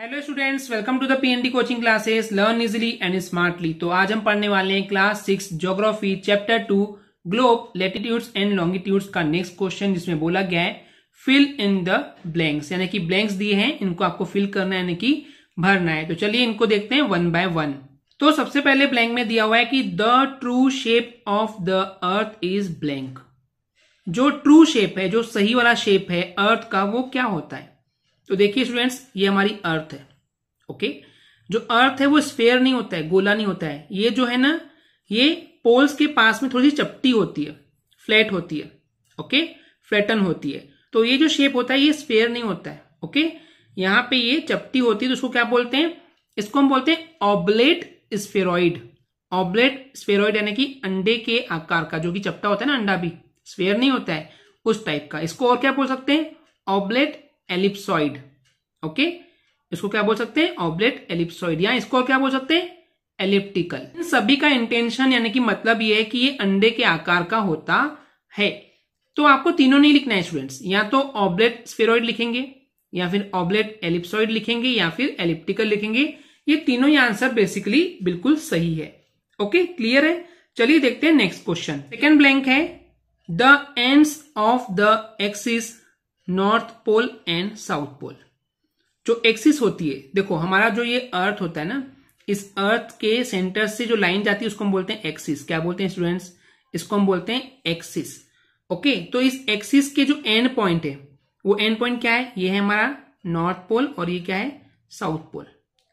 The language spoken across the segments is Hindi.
Hello students welcome to the PND coaching classes learn easily and smartly तो आज हम पढ़ने वाले हैं class six geography chapter two globe latitudes and longitudes का नेक्स्ट क्वेश्चन जिसमें बोला गया है फिल इन द ब्लैंक्स यानी कि ब्लैंक्स दिए हैं इनको आपको फिल करना है यानी कि भरना है तो चलिए इनको देखते हैं वन बाय वन तो सबसे पहले ब्लैंक में दिया हुआ है कि the true shape of the earth is blank जो ट्रू शेप है जो सही वाला शेप है अर्थ का वो क्या होता है तो देखिए स्टूडेंट्स ये हमारी अर्थ है ओके जो अर्थ है वो स्पेयर नहीं होता है गोला नहीं होता है ये जो है ना ये पोल्स के पास में थोड़ी सी चपटी होती है फ्लैट होती है ओके फ्लैटन होती है तो ये जो शेप होता है ये स्पेयर नहीं होता है ओके यहां पे ये चपटी होती है तो उसको क्या बोलते हैं इसको हम बोलते हैं ऑबलेट स्पेरॉइड ऑबलेट स्पेरॉइड यानी कि अंडे के आकार का जो कि चपटा होता है ना अंडा भी स्पेयर नहीं होता है उस टाइप का इसको और क्या बोल सकते हैं ऑबलेट एलिप्सॉइड ओके इसको क्या बोल सकते हैं ऑब्लेट एलिप्सॉइड या इसको क्या बोल सकते हैं एलिप्टिकल इन सभी का इंटेंशन यानी कि मतलब यह है कि ये अंडे के आकार का होता है तो आपको तीनों नहीं लिखना है स्टूडेंट्स या तो ऑब्लेट स्फेरॉइड लिखेंगे या फिर ऑब्लेट एलिप्सॉइड लिखेंगे या फिर एलिप्टिकल लिखेंगे ये तीनों ही आंसर बेसिकली बिल्कुल सही है ओके क्लियर है चलिए देखते हैं नेक्स्ट क्वेश्चन सेकेंड ब्लैंक है the end of the axis north pole and south pole जो एक्सिस होती है देखो हमारा जो ये अर्थ होता है ना इस अर्थ के सेंटर से जो लाइन जाती है उसको हम बोलते हैं एक्सिस क्या बोलते हैं स्टूडेंट्स इसको हम बोलते हैं एक्सिस ओके तो इस एक्सिस के जो एंड पॉइंट है वो एंड पॉइंट क्या है ये है हमारा नॉर्थ पोल और ये क्या है साउथ पोल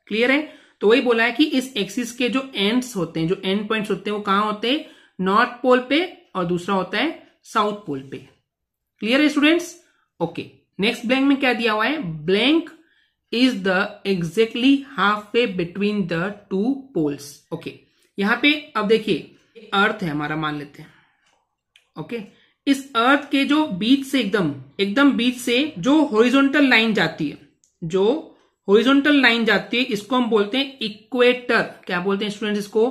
क्लियर है तो वही बोला है कि इस एक्सिस के जो एंड्स होते हैं जो एंड पॉइंट्स होते हैं वो कहां होते हैं नॉर्थ पोल पे और दूसरा होता है साउथ पोल पे क्लियर है स्टूडेंट्स ओके नेक्स्ट ब्लैंक में क्या दिया हुआ है blank is the exactly half way between the two poles okay यहां पे अब देखिए अर्थ है हमारा मान लेते हैं ओके okay? इस अर्थ के जो बीच से एकदम एकदम बीच से जो हॉरिजॉन्टल लाइन जाती है जो हॉरिजॉन्टल लाइन जाती है इसको हम बोलते हैं इक्वेटर क्या बोलते हैं स्टूडेंट इसको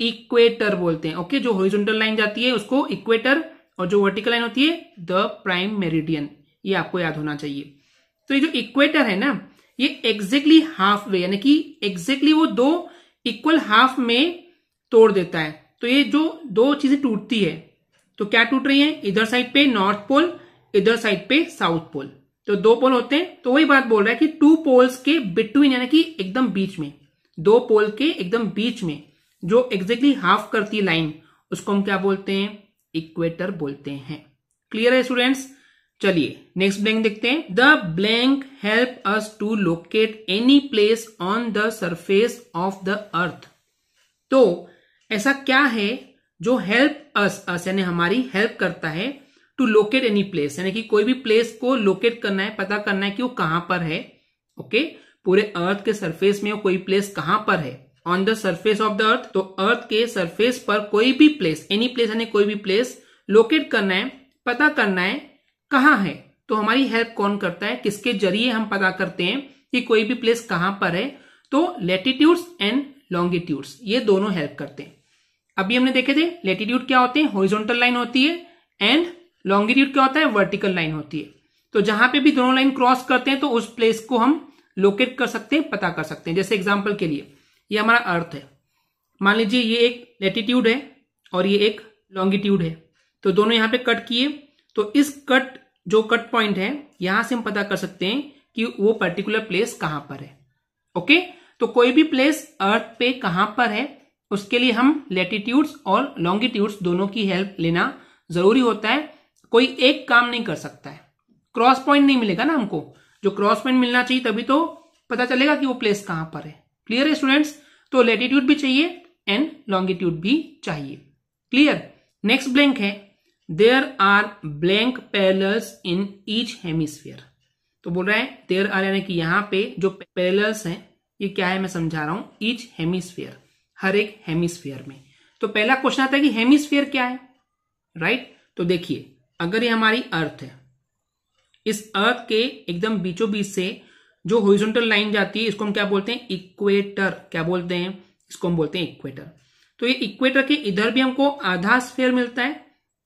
इक्वेटर बोलते हैं ओके okay? जो हॉरिजॉन्टल लाइन जाती है उसको इक्वेटर और जो वर्टिकल लाइन होती है द प्राइम मेरिडियन ये आपको याद होना चाहिए तो ये जो इक्वेटर है ना ये एग्जैक्टली हाफ वे यानी कि एग्जैक्टली वो दो इक्वल हाफ में तोड़ देता है तो ये जो दो चीजें टूटती है तो क्या टूट रही है इधर साइड पे नॉर्थ पोल इधर साइड पे साउथ पोल तो दो पोल होते हैं तो वही बात बोल रहा है कि टू पोल्स के बिटवीन यानी कि एकदम बीच में दो पोल के एकदम बीच में जो एग्जैक्टली हाफ करती है लाइन उसको हम क्या बोलते हैं इक्वेटर बोलते हैं क्लियर है स्टूडेंट्स चलिए नेक्स्ट ब्लैंक देखते हैं the blank help us to locate any place on the surface of the earth तो ऐसा क्या है जो हेल्प अस अस यानी हमारी हेल्प करता है टू लोकेट एनी प्लेस यानी कि कोई भी प्लेस को लोकेट करना है पता करना है कि वो कहां पर है ओके पूरे अर्थ के सरफेस में कोई प्लेस कहां पर है on the surface of the earth तो अर्थ के सरफेस पर कोई भी प्लेस एनी प्लेस यानी कोई भी प्लेस लोकेट करना है पता करना है कहाँ है तो हमारी हेल्प कौन करता है किसके जरिए हम पता करते हैं कि कोई भी प्लेस कहां पर है तो लेटिट्यूड्स एंड लॉन्गिट्यूड्स ये दोनों हेल्प करते हैं अभी हमने देखे थे लेटिट्यूड क्या होते हैं हॉरिजॉन्टल लाइन होती है एंड लॉन्गिट्यूड क्या होता है वर्टिकल लाइन होती है तो जहां पे भी दोनों लाइन क्रॉस करते हैं तो उस प्लेस को हम लोकेट कर सकते हैं पता कर सकते हैं जैसे एग्जाम्पल के लिए ये हमारा अर्थ है मान लीजिए ये एक लेटिट्यूड है और ये एक लॉन्गिट्यूड है तो दोनों यहां पर कट किए तो इस कट जो कट पॉइंट है यहां से हम पता कर सकते हैं कि वो पर्टिकुलर प्लेस कहां पर है ओके तो कोई भी प्लेस अर्थ पे कहां पर है उसके लिए हम लेटिट्यूड्स और लॉन्गिट्यूड्स दोनों की हेल्प लेना जरूरी होता है कोई एक काम नहीं कर सकता है क्रॉस पॉइंट नहीं मिलेगा ना हमको जो क्रॉस पॉइंट मिलना चाहिए तभी तो पता चलेगा कि वो प्लेस कहां पर है क्लियर है स्टूडेंट्स तो लेटिट्यूड भी चाहिए एंड लॉन्गिट्यूड भी चाहिए क्लियर नेक्स्ट ब्लैंक है there are blank parallels in each hemisphere तो बोल रहा है देयर आर यानी कि यहां पे जो पैरल्स हैं ये क्या है मैं समझा रहा हूं ईच हेमिस्फीयर हर एक हेमिस्फीयर में तो पहला क्वेश्चन आता है कि हेमिस्फीयर क्या है राइट right? तो देखिए अगर ये हमारी अर्थ है इस अर्थ के एकदम बीचों बीच से जो हॉरिजॉन्टल लाइन जाती है इसको हम क्या बोलते हैं इक्वेटर क्या बोलते हैं इसको हम बोलते हैं इक्वेटर तो ये इक्वेटर के इधर भी हमको आधा स्फेयर मिलता है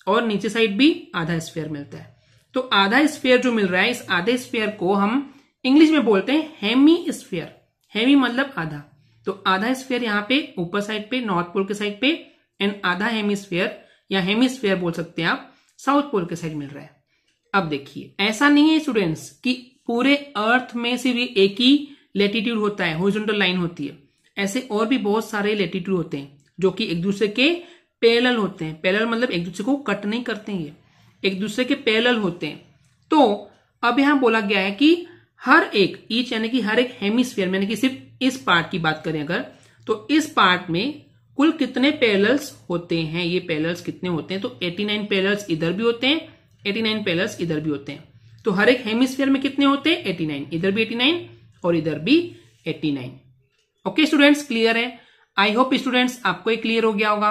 और नीचे साइड भी आधा स्पेयर मिलता है तो आधा स्पेयर जो मिल रहा है इस आधे स्पेयर को हम इंग्लिश में बोलते हैं हेमी स्पेयर हेमी मतलब आधा तो आधा स्पेयर यहाँ पे ऊपर साइड पे नॉर्थ पोल के साइड पे एंड आधा हेमिस्फेयर या हेमिस्फेयर बोल सकते हैं आप साउथ पोल के साइड मिल रहा है अब देखिए ऐसा नहीं है स्टूडेंट्स कि पूरे अर्थ में सिर्फ एक ही लेटीट्यूड होता है होरिजेंटल लाइन होती है ऐसे और भी बहुत सारे लेटीट्यूड होते हैं जो कि एक दूसरे के पैरेलल होते हैं पैरेलल मतलब एक दूसरे को कट नहीं करते हैं एक दूसरे के पैरेलल होते हैं तो अब यहां बोला गया है कि हर एक ईच यानी कि हर एक हेमिस्फीयर यानी कि सिर्फ इस पार्ट की बात करें अगर तो इस पार्ट में कुल कितने पैरेलल्स होते हैं ये पैरेलल्स कितने होते हैं तो 89 पैरेलल्स इधर भी होते हैं 89 पैरेलल्स इधर भी होते हैं तो हर एक हेमिस्फीयर में कितने होते हैं 89 इधर भी 89 और इधर भी 89 ओके स्टूडेंट्स क्लियर है आई होप स्टूडेंट्स आपको ये क्लियर हो गया होगा